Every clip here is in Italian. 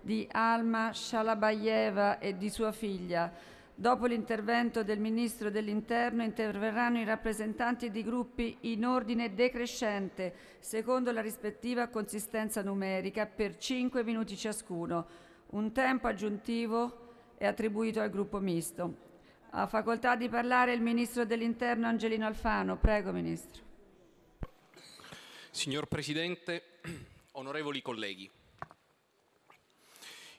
di Alma Shalabayeva e di sua figlia. Dopo l'intervento del Ministro dell'Interno interverranno i rappresentanti di gruppi in ordine decrescente, secondo la rispettiva consistenza numerica, per 5 minuti ciascuno. Un tempo aggiuntivo è attribuito al gruppo misto. Ha facoltà di parlare il Ministro dell'Interno Angelino Alfano. Prego, Ministro. Signor Presidente, onorevoli colleghi.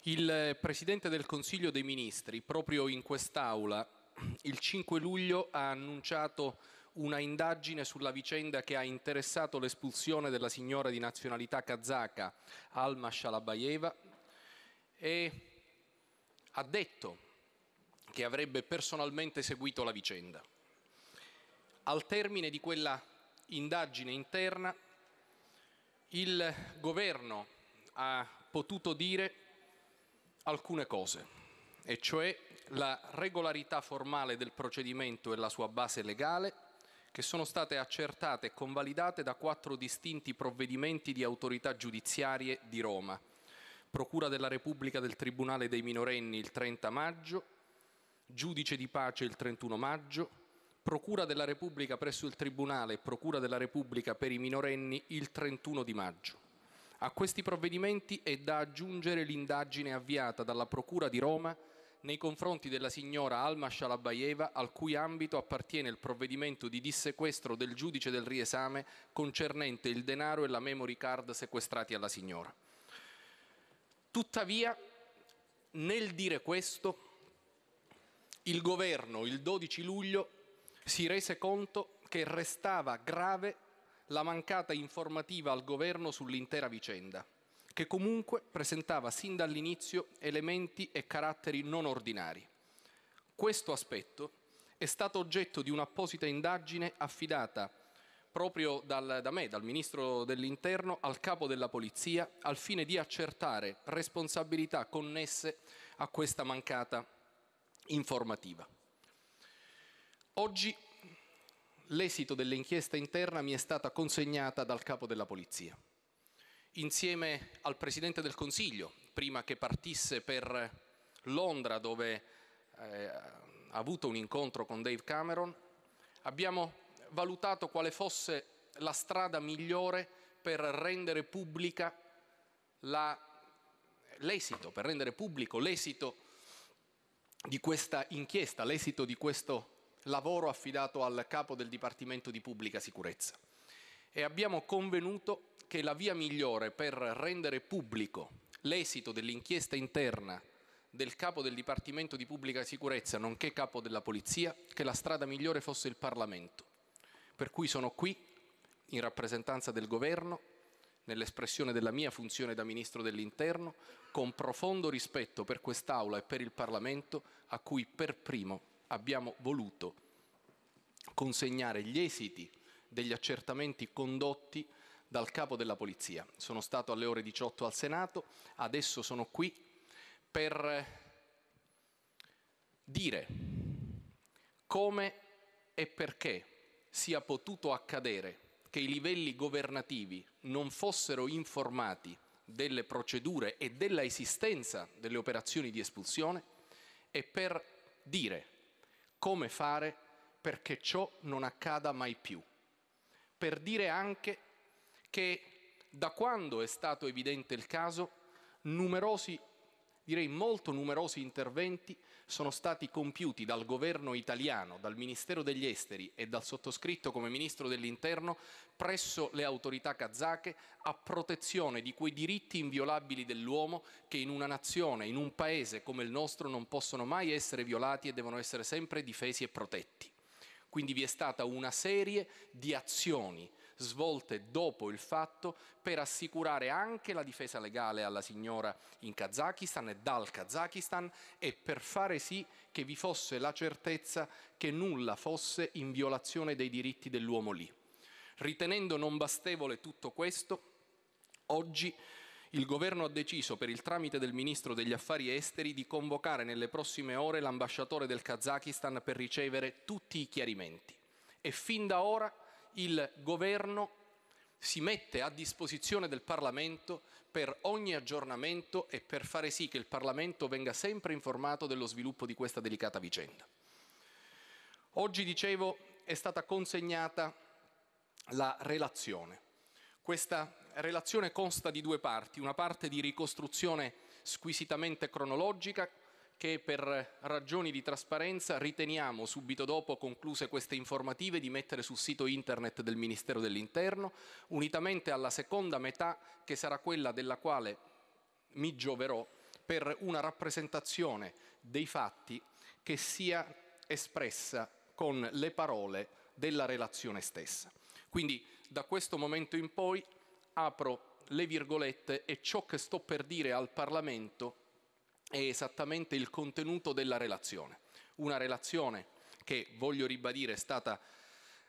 Il Presidente del Consiglio dei Ministri, proprio in quest'Aula, il 5 luglio ha annunciato una indagine sulla vicenda che ha interessato l'espulsione della signora di nazionalità kazaka Alma Shalabayeva e ha detto che avrebbe personalmente seguito la vicenda. Al termine di quella indagine interna il governo ha potuto dire che alcune cose, e cioè la regolarità formale del procedimento e la sua base legale, che sono state accertate e convalidate da quattro distinti provvedimenti di autorità giudiziarie di Roma. Procura della Repubblica del Tribunale dei minorenni il 30 maggio, giudice di pace il 31 maggio, Procura della Repubblica presso il Tribunale e Procura della Repubblica per i minorenni il 31 di maggio. A questi provvedimenti è da aggiungere l'indagine avviata dalla Procura di Roma nei confronti della signora Alma Shalabayeva, al cui ambito appartiene il provvedimento di dissequestro del giudice del riesame concernente il denaro e la memory card sequestrati alla signora. Tuttavia, nel dire questo, il governo il 12 luglio si rese conto che restava grave la mancata informativa al governo sull'intera vicenda, che comunque presentava sin dall'inizio elementi e caratteri non ordinari. Questo aspetto è stato oggetto di un'apposita indagine affidata proprio dal, da me, dal Ministro dell'Interno, al Capo della Polizia, al fine di accertare responsabilità connesse a questa mancata informativa. Oggi l'esito dell'inchiesta interna mi è stata consegnata dal capo della polizia. Insieme al Presidente del Consiglio, prima che partisse per Londra dove eh, ha avuto un incontro con Dave Cameron, abbiamo valutato quale fosse la strada migliore per rendere pubblica l'esito, per rendere pubblico l'esito di questa inchiesta, l'esito di questo lavoro affidato al capo del Dipartimento di Pubblica Sicurezza e abbiamo convenuto che la via migliore per rendere pubblico l'esito dell'inchiesta interna del capo del Dipartimento di Pubblica Sicurezza, nonché capo della Polizia, che la strada migliore fosse il Parlamento. Per cui sono qui, in rappresentanza del Governo, nell'espressione della mia funzione da Ministro dell'Interno, con profondo rispetto per quest'Aula e per il Parlamento, a cui per primo abbiamo voluto consegnare gli esiti degli accertamenti condotti dal capo della polizia. Sono stato alle ore 18 al Senato, adesso sono qui per dire come e perché sia potuto accadere che i livelli governativi non fossero informati delle procedure e della esistenza delle operazioni di espulsione e per dire come fare perché ciò non accada mai più. Per dire anche che da quando è stato evidente il caso, numerosi direi molto numerosi interventi sono stati compiuti dal governo italiano, dal Ministero degli Esteri e dal sottoscritto come Ministro dell'Interno presso le autorità kazake a protezione di quei diritti inviolabili dell'uomo che in una nazione, in un paese come il nostro non possono mai essere violati e devono essere sempre difesi e protetti. Quindi vi è stata una serie di azioni svolte dopo il fatto per assicurare anche la difesa legale alla signora in Kazakistan e dal Kazakistan e per fare sì che vi fosse la certezza che nulla fosse in violazione dei diritti dell'uomo lì. Ritenendo non bastevole tutto questo, oggi il governo ha deciso, per il tramite del ministro degli affari esteri, di convocare nelle prossime ore l'ambasciatore del Kazakistan per ricevere tutti i chiarimenti. E fin da ora il governo si mette a disposizione del Parlamento per ogni aggiornamento e per fare sì che il Parlamento venga sempre informato dello sviluppo di questa delicata vicenda. Oggi, dicevo, è stata consegnata la relazione. Questa relazione consta di due parti, una parte di ricostruzione squisitamente cronologica che per ragioni di trasparenza riteniamo subito dopo concluse queste informative di mettere sul sito internet del Ministero dell'Interno, unitamente alla seconda metà che sarà quella della quale mi gioverò per una rappresentazione dei fatti che sia espressa con le parole della relazione stessa. Quindi da questo momento in poi apro le virgolette e ciò che sto per dire al Parlamento è esattamente il contenuto della relazione. Una relazione che, voglio ribadire, è stata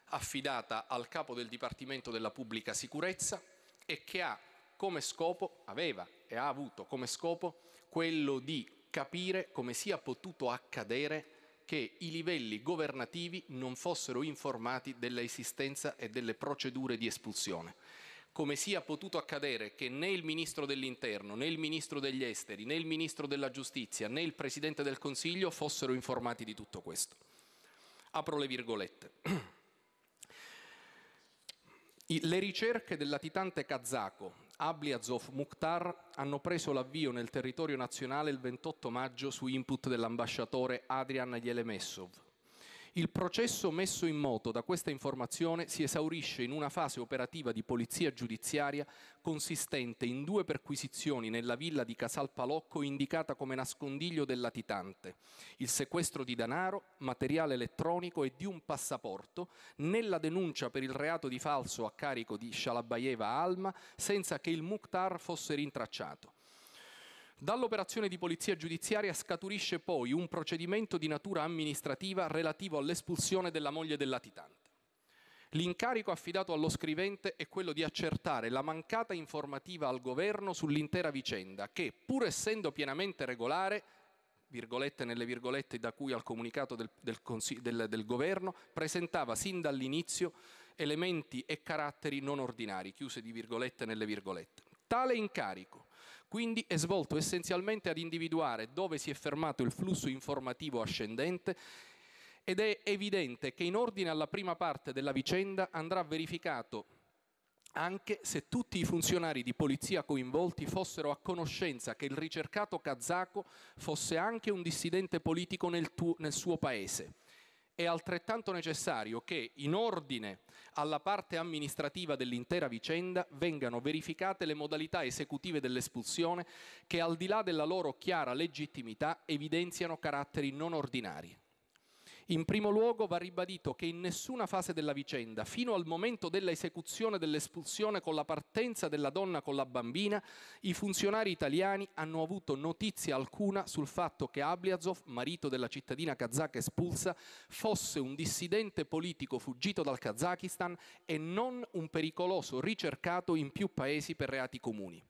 affidata al capo del Dipartimento della Pubblica Sicurezza e che ha come scopo, aveva e ha avuto come scopo quello di capire come sia potuto accadere che i livelli governativi non fossero informati dell'esistenza e delle procedure di espulsione come sia potuto accadere che né il ministro dell'interno, né il ministro degli esteri, né il ministro della giustizia, né il presidente del Consiglio fossero informati di tutto questo. Apro le virgolette. Le ricerche del latitante kazako Ablyazov Mukhtar hanno preso l'avvio nel territorio nazionale il 28 maggio su input dell'ambasciatore Adrian Yelemessov, il processo messo in moto da questa informazione si esaurisce in una fase operativa di polizia giudiziaria consistente in due perquisizioni nella villa di Casal Palocco indicata come nascondiglio del latitante, il sequestro di denaro, materiale elettronico e di un passaporto, nella denuncia per il reato di falso a carico di Shalabayeva Alma senza che il Mukhtar fosse rintracciato. Dall'operazione di polizia giudiziaria scaturisce poi un procedimento di natura amministrativa relativo all'espulsione della moglie del latitante. L'incarico affidato allo scrivente è quello di accertare la mancata informativa al governo sull'intera vicenda che, pur essendo pienamente regolare, virgolette nelle virgolette da cui al comunicato del, del, del, del governo, presentava sin dall'inizio elementi e caratteri non ordinari, chiuse di virgolette nelle virgolette. Tale incarico, quindi è svolto essenzialmente ad individuare dove si è fermato il flusso informativo ascendente ed è evidente che in ordine alla prima parte della vicenda andrà verificato anche se tutti i funzionari di polizia coinvolti fossero a conoscenza che il ricercato kazako fosse anche un dissidente politico nel, tuo, nel suo paese è altrettanto necessario che, in ordine alla parte amministrativa dell'intera vicenda, vengano verificate le modalità esecutive dell'espulsione che, al di là della loro chiara legittimità, evidenziano caratteri non ordinari. In primo luogo va ribadito che in nessuna fase della vicenda, fino al momento della esecuzione dell'espulsione con la partenza della donna con la bambina, i funzionari italiani hanno avuto notizia alcuna sul fatto che Ablyazov, marito della cittadina kazaka espulsa, fosse un dissidente politico fuggito dal Kazakistan e non un pericoloso ricercato in più paesi per reati comuni.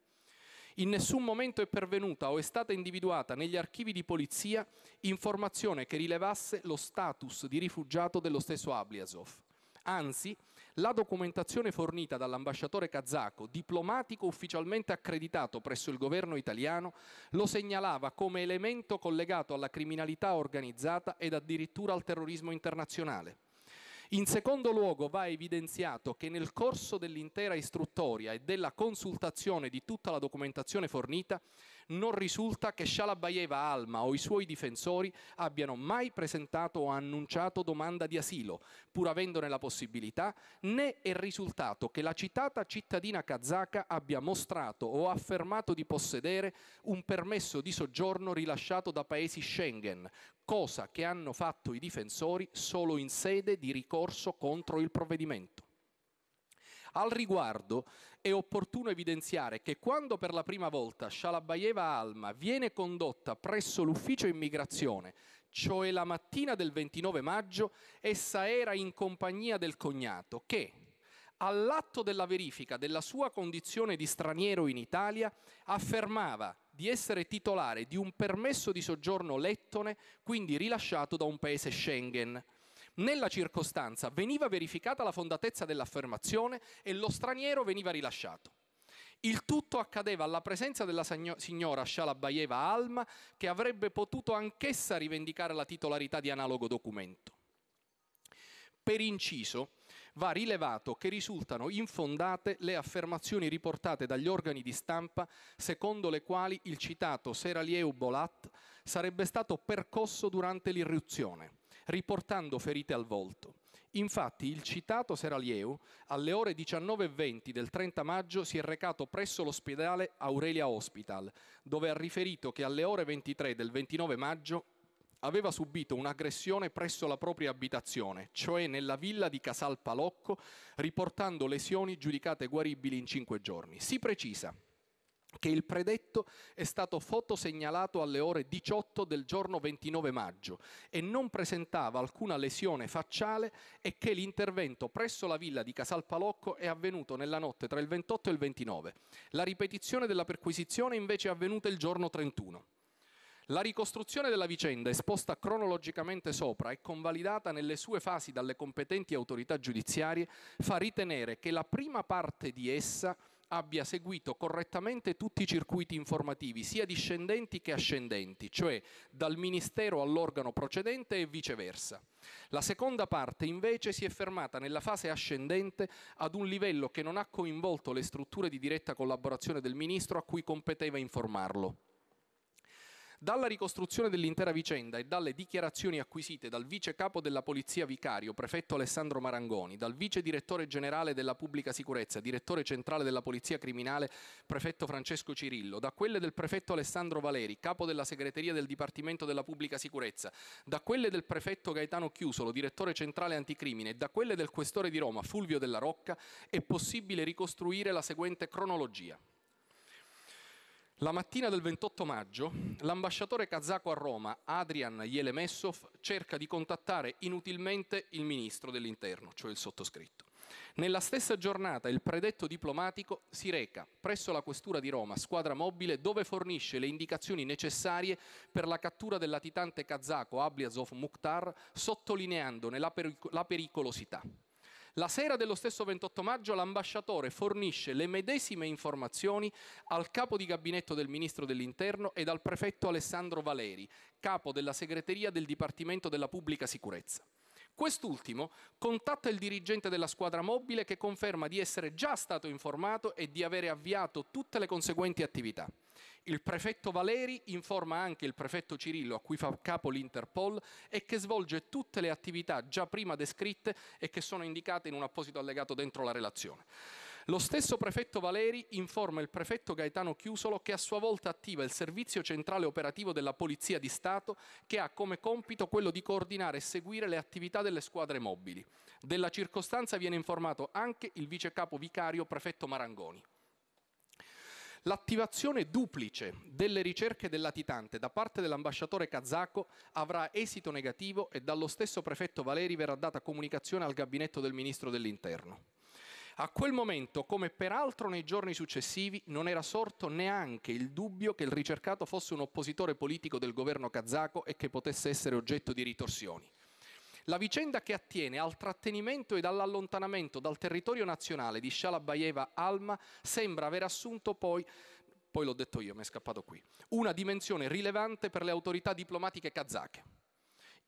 In nessun momento è pervenuta o è stata individuata negli archivi di polizia informazione che rilevasse lo status di rifugiato dello stesso Ablyazov. Anzi, la documentazione fornita dall'ambasciatore kazako, diplomatico ufficialmente accreditato presso il governo italiano, lo segnalava come elemento collegato alla criminalità organizzata ed addirittura al terrorismo internazionale. In secondo luogo va evidenziato che nel corso dell'intera istruttoria e della consultazione di tutta la documentazione fornita non risulta che Shalabayeva Alma o i suoi difensori abbiano mai presentato o annunciato domanda di asilo, pur avendone la possibilità, né è risultato che la citata cittadina kazaka abbia mostrato o affermato di possedere un permesso di soggiorno rilasciato da paesi Schengen, cosa che hanno fatto i difensori solo in sede di ricorso contro il provvedimento. Al riguardo è opportuno evidenziare che quando per la prima volta Shalabayeva Alma viene condotta presso l'ufficio immigrazione, cioè la mattina del 29 maggio, essa era in compagnia del cognato che, all'atto della verifica della sua condizione di straniero in Italia, affermava di essere titolare di un permesso di soggiorno lettone, quindi rilasciato da un paese Schengen. Nella circostanza veniva verificata la fondatezza dell'affermazione e lo straniero veniva rilasciato. Il tutto accadeva alla presenza della signora Shalabayeva Alma, che avrebbe potuto anch'essa rivendicare la titolarità di analogo documento. Per inciso, va rilevato che risultano infondate le affermazioni riportate dagli organi di stampa secondo le quali il citato Seralieu Bolat sarebbe stato percosso durante l'irruzione riportando ferite al volto. Infatti il citato Seralieu alle ore 19.20 del 30 maggio si è recato presso l'ospedale Aurelia Hospital, dove ha riferito che alle ore 23 del 29 maggio aveva subito un'aggressione presso la propria abitazione, cioè nella villa di Casal Palocco, riportando lesioni giudicate guaribili in cinque giorni. Si precisa che il predetto è stato fotosegnalato alle ore 18 del giorno 29 maggio e non presentava alcuna lesione facciale e che l'intervento presso la villa di Casalpalocco è avvenuto nella notte tra il 28 e il 29. La ripetizione della perquisizione invece è avvenuta il giorno 31. La ricostruzione della vicenda esposta cronologicamente sopra e convalidata nelle sue fasi dalle competenti autorità giudiziarie fa ritenere che la prima parte di essa abbia seguito correttamente tutti i circuiti informativi, sia discendenti che ascendenti, cioè dal Ministero all'organo procedente e viceversa. La seconda parte invece si è fermata nella fase ascendente ad un livello che non ha coinvolto le strutture di diretta collaborazione del Ministro a cui competeva informarlo. Dalla ricostruzione dell'intera vicenda e dalle dichiarazioni acquisite dal vice capo della polizia vicario, prefetto Alessandro Marangoni, dal vice direttore generale della pubblica sicurezza, direttore centrale della polizia criminale, prefetto Francesco Cirillo, da quelle del prefetto Alessandro Valeri, capo della segreteria del Dipartimento della Pubblica Sicurezza, da quelle del prefetto Gaetano Chiusolo, direttore centrale anticrimine, e da quelle del questore di Roma Fulvio Della Rocca, è possibile ricostruire la seguente cronologia. La mattina del 28 maggio l'ambasciatore kazako a Roma, Adrian Yelemessov, cerca di contattare inutilmente il ministro dell'interno, cioè il sottoscritto. Nella stessa giornata il predetto diplomatico si reca presso la questura di Roma, squadra mobile, dove fornisce le indicazioni necessarie per la cattura del latitante kazako Abliazov Mukhtar, sottolineandone la, peric la pericolosità. La sera dello stesso 28 maggio l'ambasciatore fornisce le medesime informazioni al capo di gabinetto del ministro dell'Interno ed al prefetto Alessandro Valeri, capo della segreteria del Dipartimento della Pubblica Sicurezza. Quest'ultimo contatta il dirigente della squadra mobile che conferma di essere già stato informato e di avere avviato tutte le conseguenti attività. Il prefetto Valeri informa anche il prefetto Cirillo, a cui fa capo l'Interpol, e che svolge tutte le attività già prima descritte e che sono indicate in un apposito allegato dentro la relazione. Lo stesso prefetto Valeri informa il prefetto Gaetano Chiusolo che a sua volta attiva il servizio centrale operativo della Polizia di Stato che ha come compito quello di coordinare e seguire le attività delle squadre mobili. Della circostanza viene informato anche il vicecapo vicario prefetto Marangoni. L'attivazione duplice delle ricerche del latitante da parte dell'ambasciatore kazako avrà esito negativo e dallo stesso prefetto Valeri verrà data comunicazione al gabinetto del ministro dell'Interno. A quel momento, come peraltro nei giorni successivi, non era sorto neanche il dubbio che il ricercato fosse un oppositore politico del governo kazako e che potesse essere oggetto di ritorsioni. La vicenda che attiene al trattenimento ed all'allontanamento dal territorio nazionale di Shalabayeva Alma sembra aver assunto poi poi l'ho detto io, mi è scappato qui, una dimensione rilevante per le autorità diplomatiche kazake.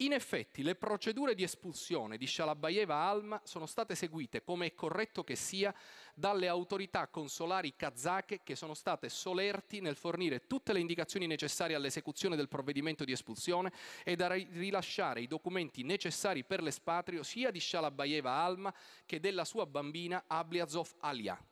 In effetti le procedure di espulsione di Shalabayeva Alma sono state seguite, come è corretto che sia, dalle autorità consolari kazake che sono state solerti nel fornire tutte le indicazioni necessarie all'esecuzione del provvedimento di espulsione e da rilasciare i documenti necessari per l'espatrio sia di Shalabayeva Alma che della sua bambina Abliazov Alia.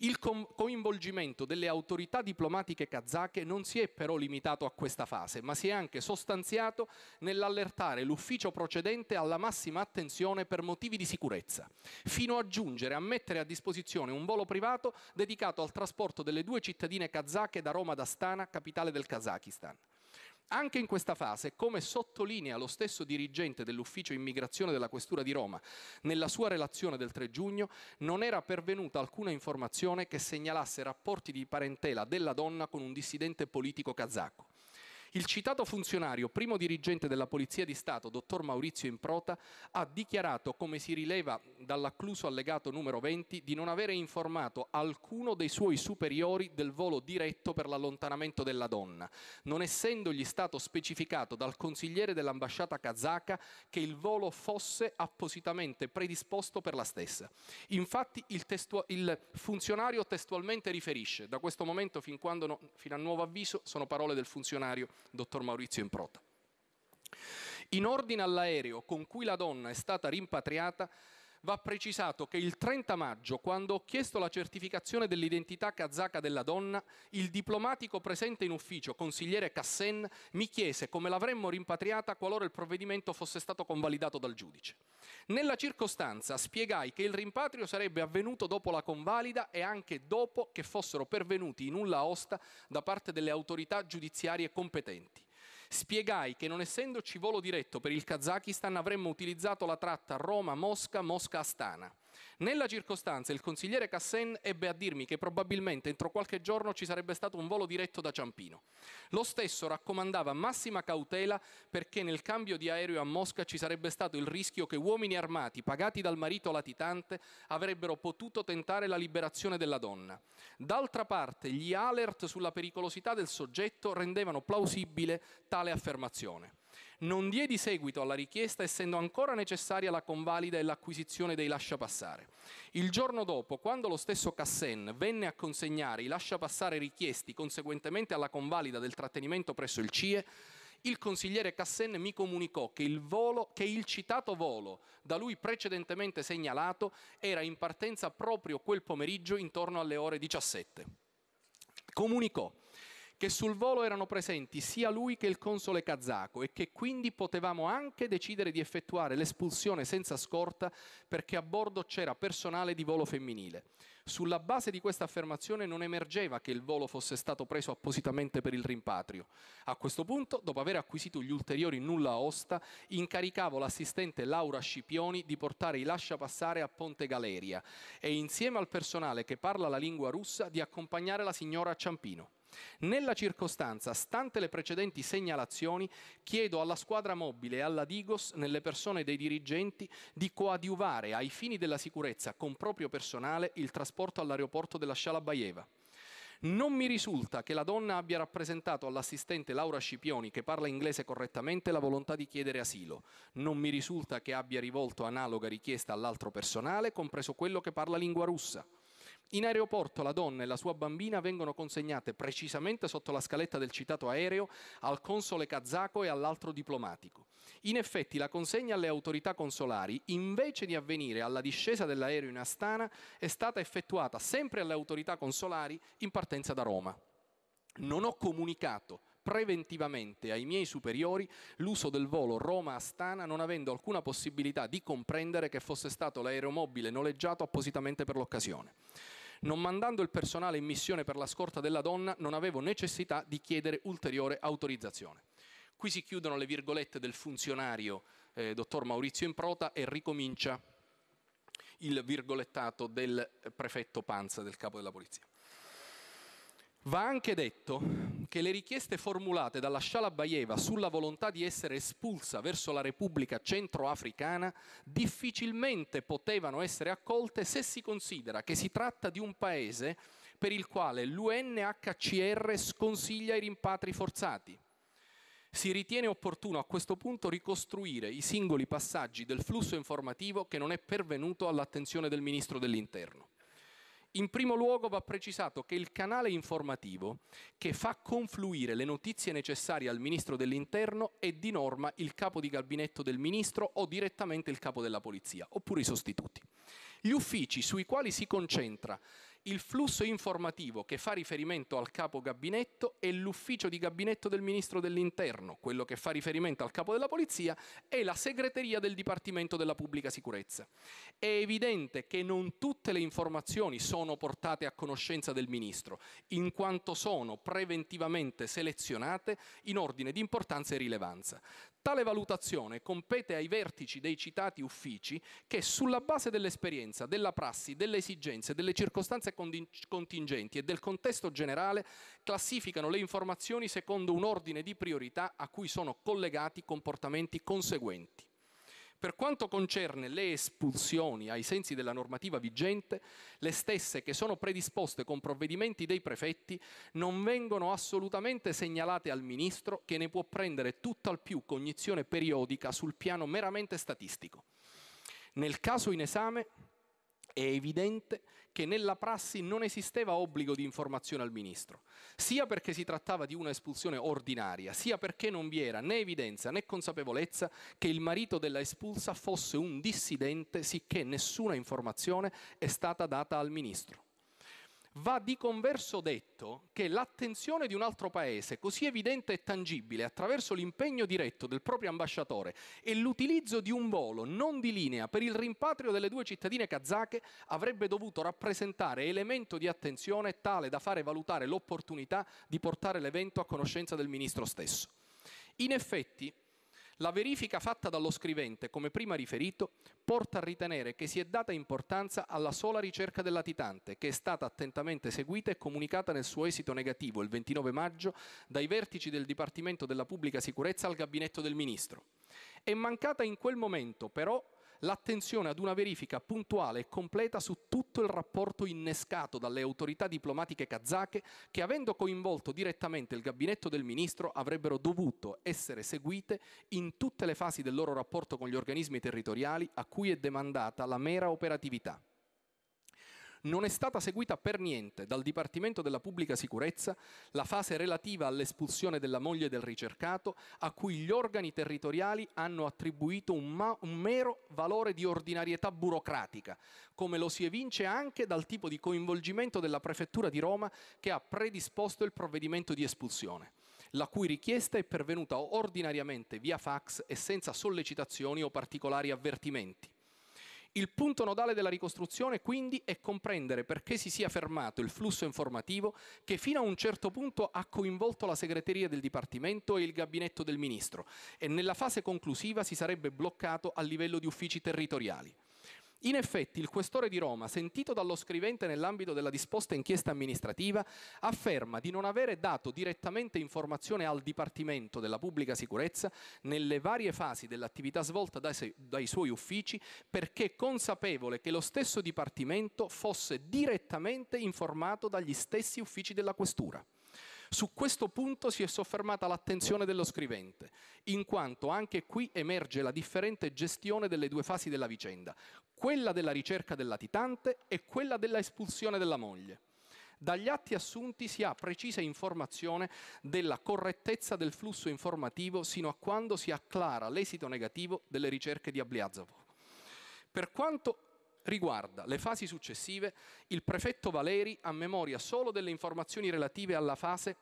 Il coinvolgimento delle autorità diplomatiche kazake non si è però limitato a questa fase, ma si è anche sostanziato nell'allertare l'ufficio procedente alla massima attenzione per motivi di sicurezza, fino a giungere a mettere a disposizione un volo privato dedicato al trasporto delle due cittadine kazake da Roma ad Astana, capitale del Kazakistan. Anche in questa fase, come sottolinea lo stesso dirigente dell'ufficio immigrazione della Questura di Roma nella sua relazione del 3 giugno, non era pervenuta alcuna informazione che segnalasse rapporti di parentela della donna con un dissidente politico kazako. Il citato funzionario, primo dirigente della Polizia di Stato, dottor Maurizio Improta, ha dichiarato, come si rileva dall'accluso allegato numero 20, di non avere informato alcuno dei suoi superiori del volo diretto per l'allontanamento della donna, non essendogli stato specificato dal consigliere dell'ambasciata kazaka che il volo fosse appositamente predisposto per la stessa. Infatti il, testu- il funzionario testualmente riferisce, da questo momento fin, quando no, fino a nuovo avviso sono parole del funzionario, dottor Maurizio Improta. In ordine all'aereo con cui la donna è stata rimpatriata, va precisato che il 30 maggio, quando ho chiesto la certificazione dell'identità kazaka della donna, il diplomatico presente in ufficio, consigliere Cassen, mi chiese come l'avremmo rimpatriata qualora il provvedimento fosse stato convalidato dal giudice. Nella circostanza spiegai che il rimpatrio sarebbe avvenuto dopo la convalida e anche dopo che fossero pervenuti i nulla osta da parte delle autorità giudiziarie competenti. Spiegai che non essendoci volo diretto per il Kazakistan avremmo utilizzato la tratta Roma-Mosca, Mosca-Astana. Nella circostanza il consigliere Cassen ebbe a dirmi che probabilmente entro qualche giorno ci sarebbe stato un volo diretto da Ciampino. Lo stesso raccomandava massima cautela perché nel cambio di aereo a Mosca ci sarebbe stato il rischio che uomini armati pagati dal marito latitante avrebbero potuto tentare la liberazione della donna. D'altra parte gli alert sulla pericolosità del soggetto rendevano plausibile tale affermazione non diedi seguito alla richiesta essendo ancora necessaria la convalida e l'acquisizione dei lasciapassare. Il giorno dopo, quando lo stesso Cassen venne a consegnare i lasciapassare richiesti conseguentemente alla convalida del trattenimento presso il CIE, il consigliere Cassen mi comunicò che il, volo, che il, citato volo da lui precedentemente segnalato era in partenza proprio quel pomeriggio intorno alle ore 17. Comunicò che sul volo erano presenti sia lui che il console kazako e che quindi potevamo anche decidere di effettuare l'espulsione senza scorta perché a bordo c'era personale di volo femminile. Sulla base di questa affermazione non emergeva che il volo fosse stato preso appositamente per il rimpatrio. A questo punto, dopo aver acquisito gli ulteriori nulla osta, incaricavo l'assistente Laura Scipioni di portare i lascia passare a Ponte Galeria e insieme al personale che parla la lingua russa di accompagnare la signora a Ciampino. Nella circostanza, stante le precedenti segnalazioni, chiedo alla squadra mobile e alla Digos, nelle persone dei dirigenti, di coadiuvare ai fini della sicurezza con proprio personale il trasporto all'aeroporto della Shalabayeva. Non mi risulta che la donna abbia rappresentato all'assistente Laura Scipioni, che parla inglese correttamente, la volontà di chiedere asilo. Non mi risulta che abbia rivolto analoga richiesta all'altro personale, compreso quello che parla lingua russa. In aeroporto la donna e la sua bambina vengono consegnate precisamente sotto la scaletta del citato aereo al console kazako e all'altro diplomatico. In effetti la consegna alle autorità consolari, invece di avvenire alla discesa dell'aereo in Astana, è stata effettuata sempre alle autorità consolari in partenza da Roma. Non ho comunicato preventivamente ai miei superiori l'uso del volo Roma-Astana non avendo alcuna possibilità di comprendere che fosse stato l'aeromobile noleggiato appositamente per l'occasione. Non mandando il personale in missione per la scorta della donna, non avevo necessità di chiedere ulteriore autorizzazione. Qui si chiudono le virgolette del funzionario, eh, dottor Maurizio Improta, e ricomincia il virgolettato del prefetto Panza, del capo della polizia. Va anche detto che le richieste formulate dalla Shalabayeva sulla volontà di essere espulsa verso la Repubblica Centroafricana difficilmente potevano essere accolte se si considera che si tratta di un paese per il quale l'UNHCR sconsiglia i rimpatri forzati. Si ritiene opportuno a questo punto ricostruire i singoli passaggi del flusso informativo che non è pervenuto all'attenzione del Ministro dell'Interno. In primo luogo va precisato che il canale informativo che fa confluire le notizie necessarie al Ministro dell'Interno è di norma il capo di gabinetto del Ministro o direttamente il capo della Polizia, oppure i sostituti. Gli uffici sui quali si concentra il flusso informativo che fa riferimento al capo gabinetto è l'ufficio di gabinetto del ministro dell'interno, quello che fa riferimento al capo della polizia e la segreteria del Dipartimento della Pubblica Sicurezza. È evidente che non tutte le informazioni sono portate a conoscenza del ministro, in quanto sono preventivamente selezionate in ordine di importanza e rilevanza. Tale valutazione compete ai vertici dei citati uffici che, sulla base dell'esperienza, della prassi, delle esigenze, delle circostanze contingenti e del contesto generale, classificano le informazioni secondo un ordine di priorità a cui sono collegati comportamenti conseguenti. Per quanto concerne le espulsioni ai sensi della normativa vigente, le stesse che sono predisposte con provvedimenti dei prefetti non vengono assolutamente segnalate al Ministro che ne può prendere tutt'al più cognizione periodica sul piano meramente statistico. Nel caso in esame è evidente che nella prassi non esisteva obbligo di informazione al Ministro, sia perché si trattava di una espulsione ordinaria, sia perché non vi era né evidenza né consapevolezza che il marito della espulsa fosse un dissidente, sicché nessuna informazione è stata data al Ministro. Va di converso detto che l'attenzione di un altro paese, così evidente e tangibile attraverso l'impegno diretto del proprio ambasciatore e l'utilizzo di un volo non di linea per il rimpatrio delle due cittadine kazake, avrebbe dovuto rappresentare elemento di attenzione tale da fare valutare l'opportunità di portare l'evento a conoscenza del ministro stesso. In effetti, la verifica fatta dallo scrivente, come prima riferito, porta a ritenere che si è data importanza alla sola ricerca del latitante, che è stata attentamente seguita e comunicata nel suo esito negativo il 29 maggio dai vertici del Dipartimento della Pubblica Sicurezza al gabinetto del Ministro. È mancata in quel momento, però, l'attenzione ad una verifica puntuale e completa su tutti tutto il rapporto innescato dalle autorità diplomatiche kazake che, avendo coinvolto direttamente il gabinetto del ministro, avrebbero dovuto essere seguite in tutte le fasi del loro rapporto con gli organismi territoriali a cui è demandata la mera operatività non è stata seguita per niente dal Dipartimento della Pubblica Sicurezza la fase relativa all'espulsione della moglie del ricercato, a cui gli organi territoriali hanno attribuito un, un mero valore di ordinarietà burocratica, come lo si evince anche dal tipo di coinvolgimento della Prefettura di Roma che ha predisposto il provvedimento di espulsione la cui richiesta è pervenuta ordinariamente via fax e senza sollecitazioni o particolari avvertimenti. Il punto nodale della ricostruzione quindi è comprendere perché si sia fermato il flusso informativo che fino a un certo punto ha coinvolto la segreteria del Dipartimento e il gabinetto del Ministro e nella fase conclusiva si sarebbe bloccato a livello di uffici territoriali. In effetti il questore di Roma, sentito dallo scrivente nell'ambito della disposta inchiesta amministrativa, afferma di non avere dato direttamente informazione al Dipartimento della Pubblica Sicurezza nelle varie fasi dell'attività svolta dai, dai suoi uffici perché consapevole che lo stesso Dipartimento fosse direttamente informato dagli stessi uffici della Questura. Su questo punto si è soffermata l'attenzione dello scrivente, in quanto anche qui emerge la differente gestione delle due fasi della vicenda, quella della ricerca del latitante e quella della espulsione della moglie. Dagli atti assunti si ha precisa informazione della correttezza del flusso informativo sino a quando si acclara l'esito negativo delle ricerche di Abliazov. Per quanto riguarda le fasi successive, il prefetto Valeri ha memoria solo delle informazioni relative alla fase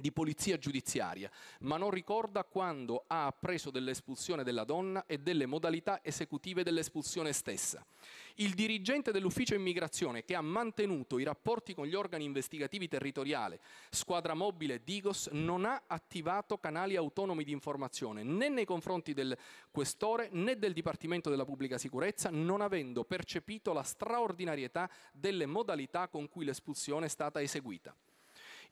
di polizia giudiziaria, ma non ricorda quando ha appreso dell'espulsione della donna e delle modalità esecutive dell'espulsione stessa. Il dirigente dell'ufficio immigrazione che ha mantenuto i rapporti con gli organi investigativi territoriali, squadra mobile Digos, non ha attivato canali autonomi di informazione né nei confronti del questore né del Dipartimento della Pubblica Sicurezza, non avendo percepito la straordinarietà delle modalità con cui l'espulsione è stata eseguita.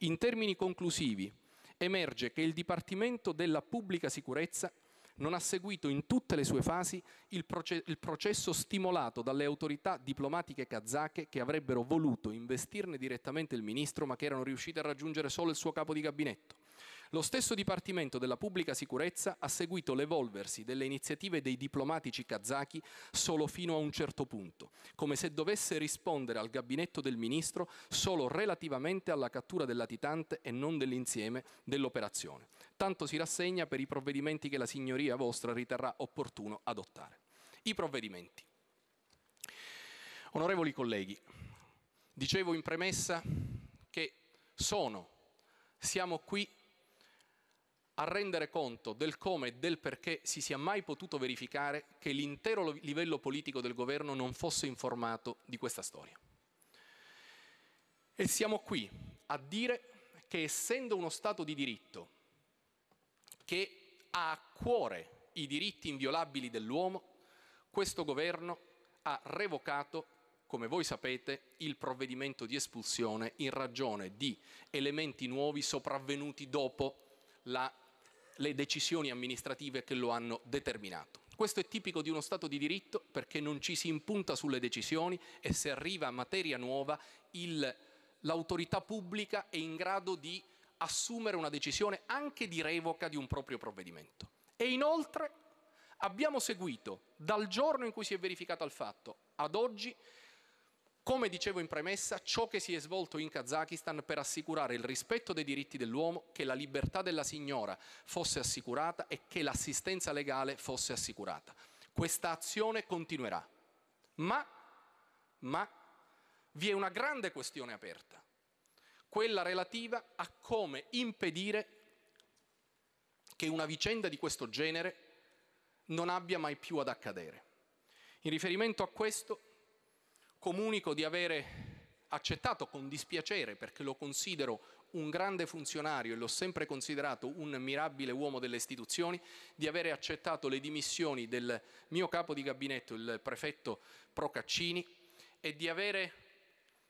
In termini conclusivi, emerge che il Dipartimento della Pubblica Sicurezza non ha seguito in tutte le sue fasi il, proce il processo stimolato dalle autorità diplomatiche kazake che avrebbero voluto investirne direttamente il ministro ma che erano riuscite a raggiungere solo il suo capo di gabinetto. Lo stesso Dipartimento della Pubblica Sicurezza ha seguito l'evolversi delle iniziative dei diplomatici kazaki solo fino a un certo punto, come se dovesse rispondere al gabinetto del ministro solo relativamente alla cattura del latitante e non dell'insieme dell'operazione. Tanto si rassegna per i provvedimenti che la signoria vostra riterrà opportuno adottare. I provvedimenti. Onorevoli colleghi, dicevo in premessa che sono, siamo qui a rendere conto del come e del perché si sia mai potuto verificare che l'intero livello politico del governo non fosse informato di questa storia. E siamo qui a dire che essendo uno Stato di diritto che ha a cuore i diritti inviolabili dell'uomo, questo governo ha revocato, come voi sapete, il provvedimento di espulsione in ragione di elementi nuovi sopravvenuti dopo la le decisioni amministrative che lo hanno determinato. Questo è tipico di uno Stato di diritto perché non ci si impunta sulle decisioni e se arriva materia nuova l'autorità pubblica è in grado di assumere una decisione anche di revoca di un proprio provvedimento. E inoltre abbiamo seguito dal giorno in cui si è verificato il fatto ad oggi come dicevo in premessa, ciò che si è svolto in Kazakistan per assicurare il rispetto dei diritti dell'uomo, che la libertà della signora fosse assicurata e che l'assistenza legale fosse assicurata. Questa azione continuerà. Ma, ma vi è una grande questione aperta, quella relativa a come impedire che una vicenda di questo genere non abbia mai più ad accadere. In riferimento a questo comunico di avere accettato con dispiacere, perché lo considero un grande funzionario e l'ho sempre considerato un mirabile uomo delle istituzioni, di avere accettato le dimissioni del mio capo di gabinetto, il prefetto Procaccini, e di avere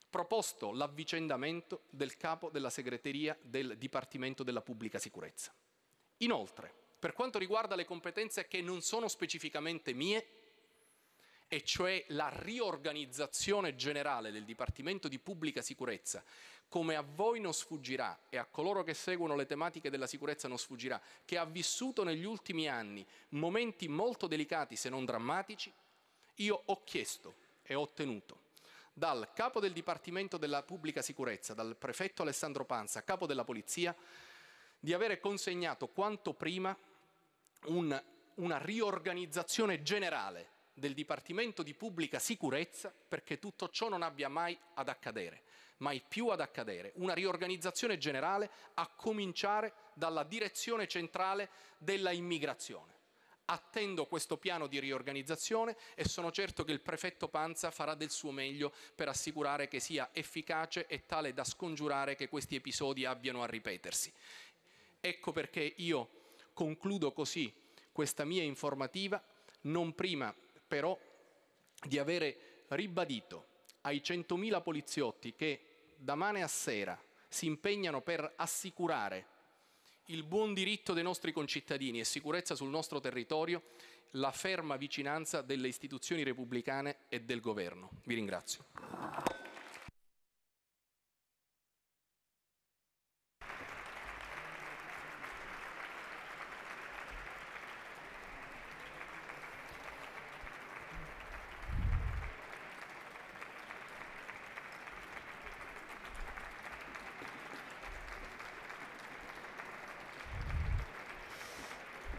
proposto l'avvicendamento del capo della segreteria del Dipartimento della Pubblica Sicurezza. Inoltre, per quanto riguarda le competenze che non sono specificamente mie, e cioè la riorganizzazione generale del Dipartimento di Pubblica Sicurezza, come a voi non sfuggirà e a coloro che seguono le tematiche della sicurezza non sfuggirà, che ha vissuto negli ultimi anni momenti molto delicati se non drammatici, io ho chiesto e ho ottenuto dal capo del Dipartimento della Pubblica Sicurezza, dal prefetto Alessandro Panza, capo della Polizia, di avere consegnato quanto prima un, una riorganizzazione generale del Dipartimento di Pubblica Sicurezza perché tutto ciò non abbia mai ad accadere, mai più ad accadere. Una riorganizzazione generale a cominciare dalla direzione centrale della immigrazione. Attendo questo piano di riorganizzazione e sono certo che il prefetto Panza farà del suo meglio per assicurare che sia efficace e tale da scongiurare che questi episodi abbiano a ripetersi. Ecco perché io concludo così questa mia informativa, non prima però di avere ribadito ai 100.000 poliziotti che da mane a sera si impegnano per assicurare il buon diritto dei nostri concittadini e sicurezza sul nostro territorio, la ferma vicinanza delle istituzioni repubblicane e del governo. Vi ringrazio.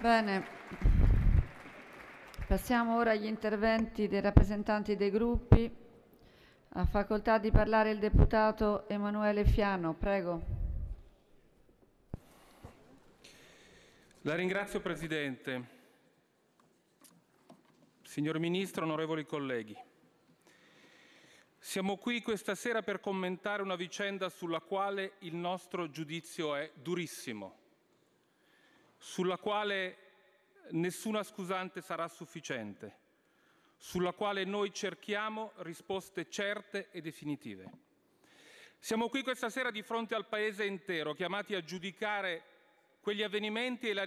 Bene, passiamo ora agli interventi dei rappresentanti dei gruppi. Ha facoltà di parlare il deputato Emanuele Fiano, prego. La ringrazio Presidente. Signor Ministro, onorevoli colleghi. Siamo qui questa sera per commentare una vicenda sulla quale il nostro giudizio è durissimo sulla quale nessuna scusante sarà sufficiente, sulla quale noi cerchiamo risposte certe e definitive. Siamo qui questa sera di fronte al Paese intero, chiamati a giudicare quegli avvenimenti e la